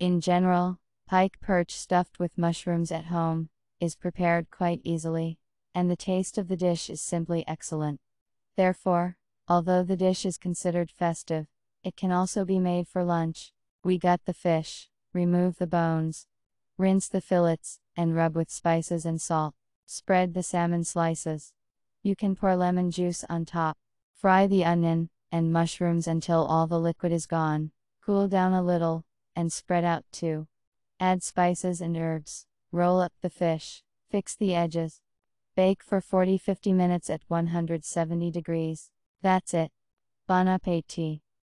In general, pike perch stuffed with mushrooms at home is prepared quite easily, and the taste of the dish is simply excellent. Therefore, although the dish is considered festive, it can also be made for lunch. We gut the fish, remove the bones, rinse the fillets, and rub with spices and salt. Spread the salmon slices. You can pour lemon juice on top. Fry the onion and mushrooms until all the liquid is gone. Cool down a little, and spread out too. Add spices and herbs. Roll up the fish. Fix the edges. Bake for 40-50 minutes at 170 degrees. That's it. Bon appetit.